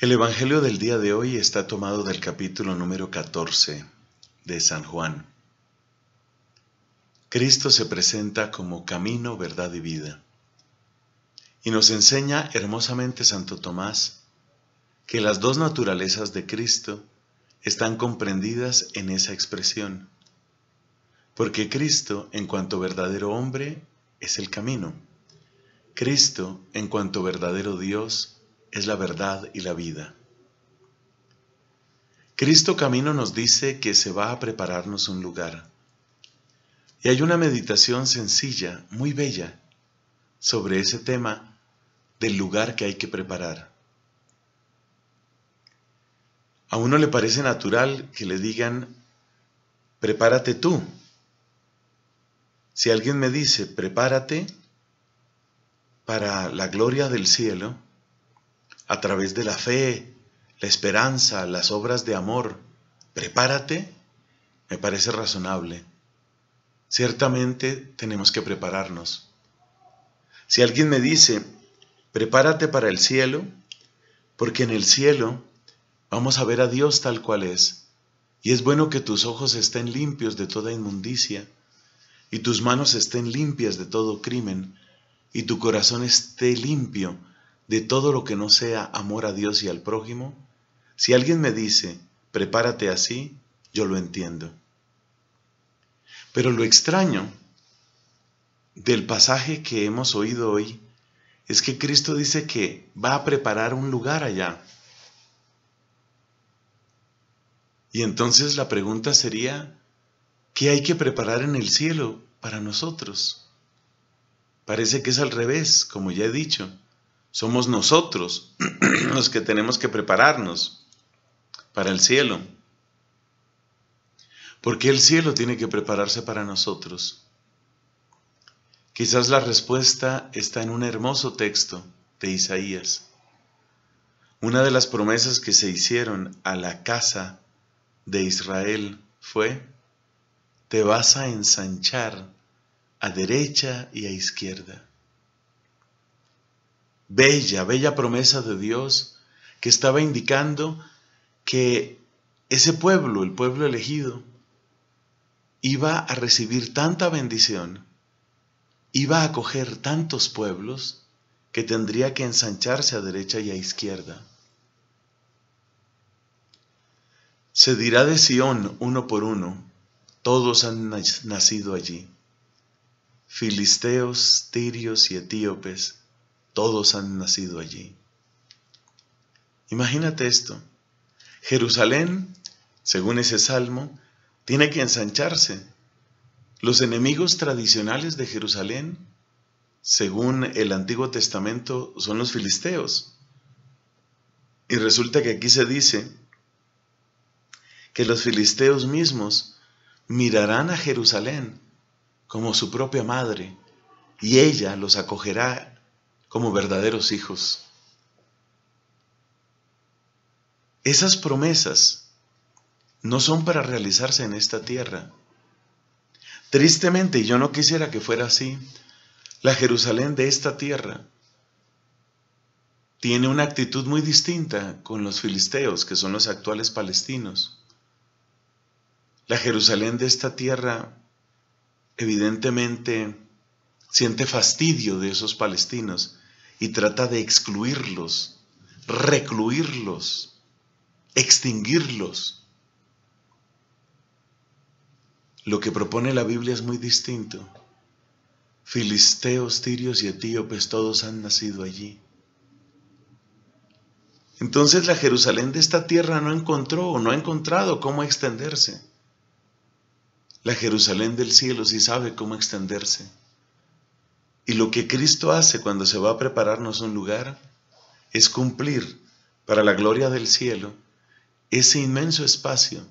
El Evangelio del día de hoy está tomado del capítulo número 14 de San Juan. Cristo se presenta como camino, verdad y vida. Y nos enseña hermosamente Santo Tomás que las dos naturalezas de Cristo están comprendidas en esa expresión. Porque Cristo, en cuanto verdadero hombre, es el camino. Cristo, en cuanto verdadero Dios, es es la verdad y la vida. Cristo Camino nos dice que se va a prepararnos un lugar. Y hay una meditación sencilla, muy bella, sobre ese tema del lugar que hay que preparar. A uno le parece natural que le digan, prepárate tú. Si alguien me dice, prepárate para la gloria del cielo, a través de la fe, la esperanza, las obras de amor. Prepárate, me parece razonable. Ciertamente tenemos que prepararnos. Si alguien me dice, prepárate para el cielo, porque en el cielo vamos a ver a Dios tal cual es, y es bueno que tus ojos estén limpios de toda inmundicia, y tus manos estén limpias de todo crimen, y tu corazón esté limpio de todo lo que no sea amor a Dios y al prójimo? Si alguien me dice, prepárate así, yo lo entiendo. Pero lo extraño del pasaje que hemos oído hoy es que Cristo dice que va a preparar un lugar allá. Y entonces la pregunta sería, ¿qué hay que preparar en el cielo para nosotros? Parece que es al revés, como ya he dicho. Somos nosotros los que tenemos que prepararnos para el cielo. ¿Por qué el cielo tiene que prepararse para nosotros? Quizás la respuesta está en un hermoso texto de Isaías. Una de las promesas que se hicieron a la casa de Israel fue, te vas a ensanchar a derecha y a izquierda bella, bella promesa de Dios que estaba indicando que ese pueblo, el pueblo elegido, iba a recibir tanta bendición, iba a acoger tantos pueblos, que tendría que ensancharse a derecha y a izquierda. Se dirá de Sión uno por uno, todos han nacido allí, filisteos, tirios y etíopes, todos han nacido allí. Imagínate esto. Jerusalén, según ese salmo, tiene que ensancharse. Los enemigos tradicionales de Jerusalén, según el Antiguo Testamento, son los filisteos. Y resulta que aquí se dice que los filisteos mismos mirarán a Jerusalén como su propia madre, y ella los acogerá como verdaderos hijos. Esas promesas no son para realizarse en esta tierra. Tristemente, y yo no quisiera que fuera así, la Jerusalén de esta tierra tiene una actitud muy distinta con los filisteos, que son los actuales palestinos. La Jerusalén de esta tierra evidentemente siente fastidio de esos palestinos y trata de excluirlos, recluirlos, extinguirlos. Lo que propone la Biblia es muy distinto. Filisteos, tirios y etíopes todos han nacido allí. Entonces la Jerusalén de esta tierra no encontró o no ha encontrado cómo extenderse. La Jerusalén del cielo sí sabe cómo extenderse. Y lo que Cristo hace cuando se va a prepararnos un lugar es cumplir para la gloria del cielo ese inmenso espacio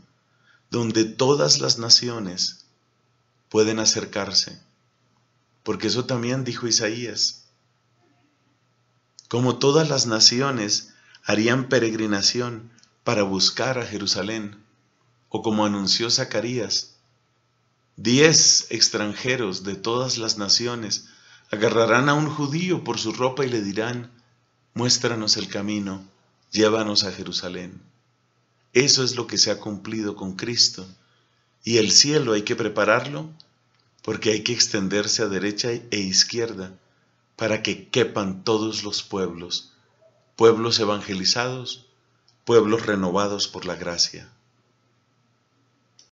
donde todas las naciones pueden acercarse. Porque eso también dijo Isaías. Como todas las naciones harían peregrinación para buscar a Jerusalén, o como anunció Zacarías, diez extranjeros de todas las naciones Agarrarán a un judío por su ropa y le dirán, muéstranos el camino, llévanos a Jerusalén. Eso es lo que se ha cumplido con Cristo. Y el cielo hay que prepararlo porque hay que extenderse a derecha e izquierda para que quepan todos los pueblos, pueblos evangelizados, pueblos renovados por la gracia.